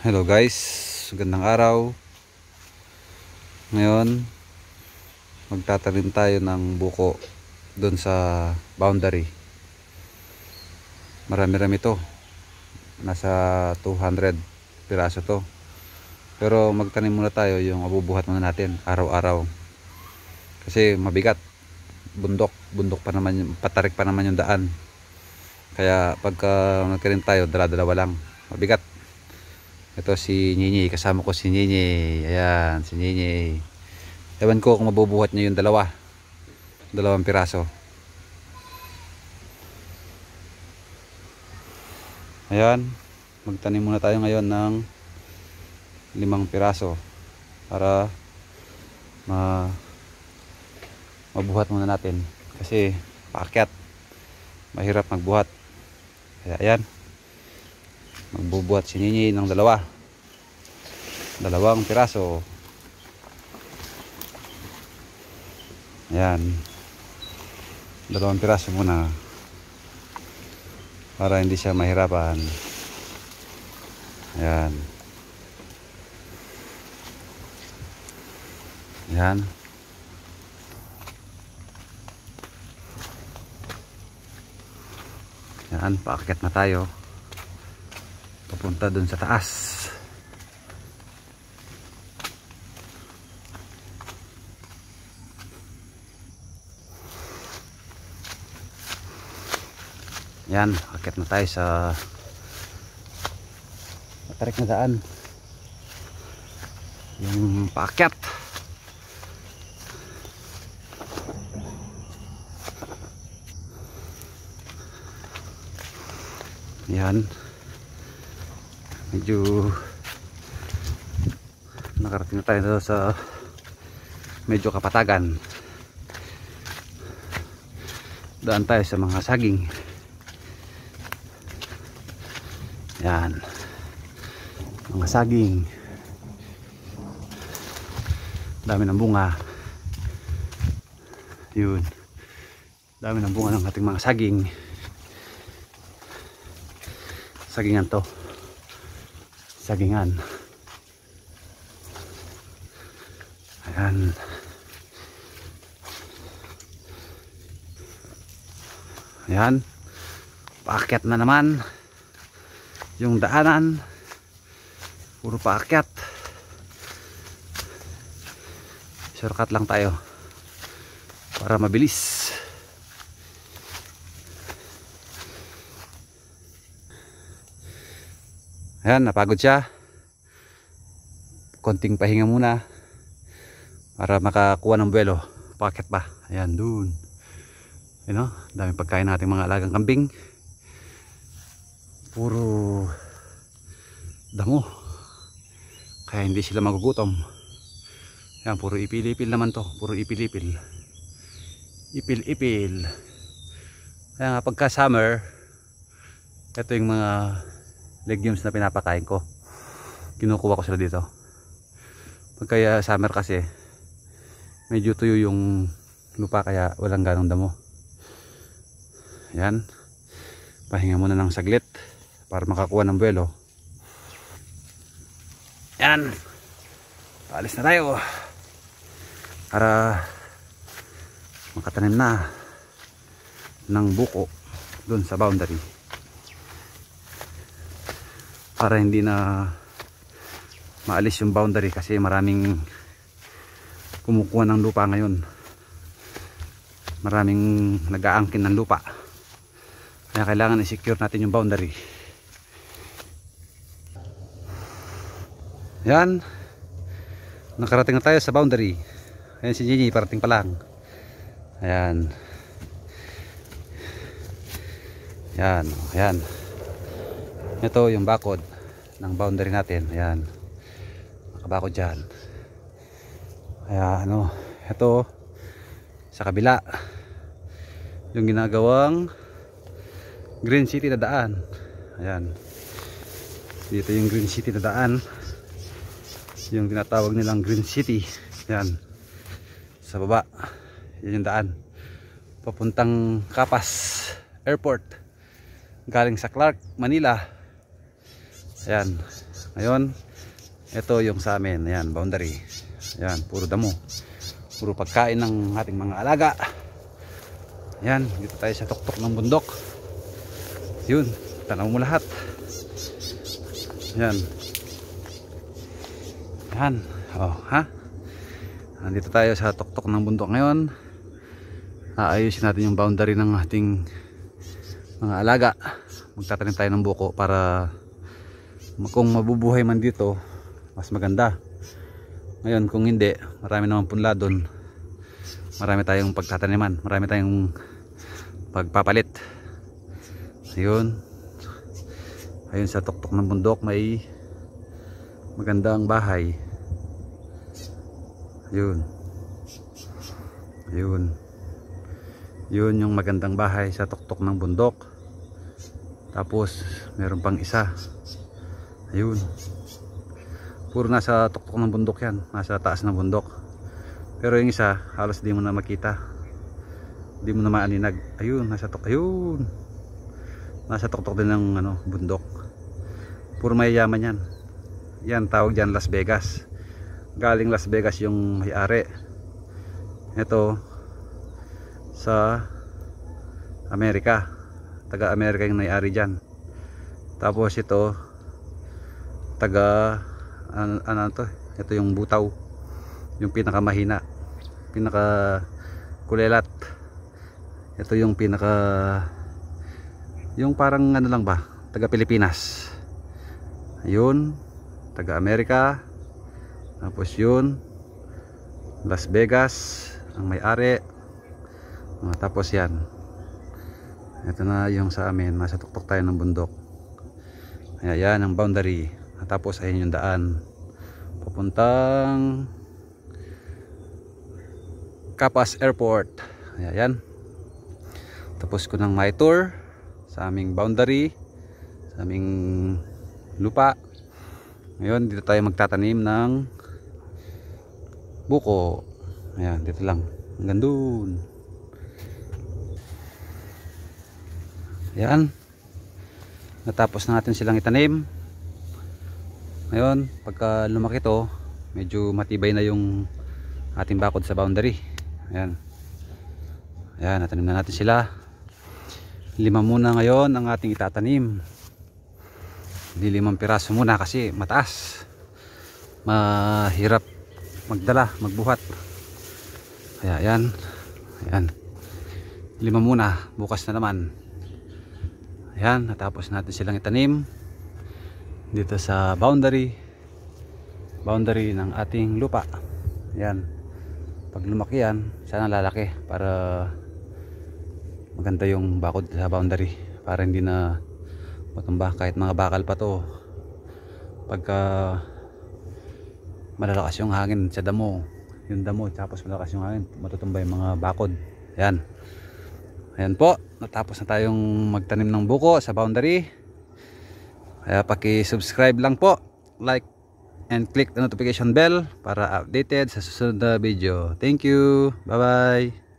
Hello guys, gandang araw. Ngayon, magtatanim tayo ng buko doon sa boundary. Marami-rami to. Nasa 200 piraso to. Pero magtanim muna tayo yung abubuhat muna natin araw-araw. Kasi mabigat. Bundok, bundok pa naman, patarik pa naman yung daan. Kaya pagka nagkarin tayo, dala-dalawa lang. Mabigat. Ito si Nini, kasama ko si Nini. Ayan, si Nini. Ewan ko kung mabubuhat niya yung dalawa. Dalawang piraso. Ayan, magtanim muna tayo ngayon ng limang piraso para ma mabuhat muna natin kasi paakyat mahirap magbuhat kaya ayan magbubuhat si Ninyi ng dalawa dalawang piraso ayan dalawang piraso muna para hindi siya mahirapan ayan ayan ayan paakit na tayo papunta dun sa taas yan, akit na tayo sa matarik na daan yung paket yan medyo nakarating na tayo sa medyo kapatagan daan tayo sa mga saging yan mga saging dami ng bunga yun dami ng bunga ng ating mga saging sagingan to sagingan ayan ayan paakyat na naman yung daanan puro paakyat shortcut lang tayo para mabilis Ayan, napagod siya. Konting pahinga muna para makakuha ng buwelo. Paket pa. Ayan, dun. You know, daming pagkain nating mga alagang kambing. Puro damo. Kaya hindi sila magugutom. Ayan, puro ipil-ipil naman to. Puro ipil-ipil. Ipil-ipil. Kaya nga pagka summer, ito yung mga legumes na pinapakain ko kinukuha ko sila dito pag summer kasi medyo tuyo yung lupa kaya walang ganong damo yan pahinga muna ng saglit para makakuha ng buwelo yan alis na tayo para makatanim na ng buko dun sa boundary para hindi na maalis yung boundary kasi maraming kumukuha ng lupa ngayon maraming nag-aangkin ng lupa kaya kailangan i-secure natin yung boundary yan nakarating na tayo sa boundary ayan si Gigi parating pa lang ayan yan, ayan ito yung bakod ng boundary natin ayan nakabako dyan kaya ano ito sa kabila yung ginagawang green city na daan ayan dito yung green city na daan yung tinatawag nilang green city ayan sa baba yan yung daan papuntang Kapas airport galing sa Clark, Manila Ayan. Ngayon, ito yung sa amin. Ayan, boundary. Ayan, puro damo. Puro pagkain ng ating mga alaga. Ayan, dito tayo sa tuktok ng bundok. Yun, tanaw mo lahat. Ayan. Ayan. Oh, ha? Nandito tayo sa tuktok ng bundok ngayon. Aayusin natin yung boundary ng ating mga alaga magtatanim tayo ng buko para kung mabubuhay man dito mas maganda ngayon kung hindi marami naman punla doon marami tayong pagtataniman marami tayong pagpapalit ayun ayun sa tuktok ng bundok may magandang bahay ayun ayun yun yung magandang bahay sa tuktok ng bundok tapos meron pang isa ayun puro nasa tuktok ng bundok yan nasa taas ng bundok pero yung isa halos di mo na makita di mo na maaninag ayun nasa tuktok ayun nasa tuktok din ng ano, bundok puro mayayaman yan yan tawag dyan Las Vegas galing Las Vegas yung may-ari ito sa Amerika taga Amerika yung may-ari dyan tapos ito taga ano, ano to ito yung butaw yung pinakamahina pinaka kulelat ito yung pinaka yung parang ano lang ba taga Pilipinas ayun taga Amerika tapos yun Las Vegas ang may-ari ah, tapos yan ito na yung sa amin nasa tuktok tayo ng bundok ayan ang boundary tapos ayun yung daan. Papuntang Kapas Airport. Ayan. Tapos ko ng my tour sa aming boundary, sa aming lupa. Ngayon, dito tayo magtatanim ng buko. Ayan, dito lang. Hanggang doon. Ayan. Natapos na natin silang itanim ngayon pagka lumaki to medyo matibay na yung ating bakod sa boundary ayan ayan natanim na natin sila lima muna ngayon ang ating itatanim hindi limang piraso muna kasi mataas mahirap magdala magbuhat kaya ayan ayan lima muna bukas na naman ayan natapos natin silang itanim dito sa boundary boundary ng ating lupa yan pag lumaki yan sana lalaki para maganda yung bakod sa boundary para hindi na matumba kahit mga bakal pa to pagka malalakas yung hangin sa damo yung damo tapos malakas yung hangin matutumba yung mga bakod yan ayan po natapos na tayong magtanim ng buko sa boundary kaya paki-subscribe lang po, like and click the notification bell para updated sa susunod na video. Thank you. Bye-bye.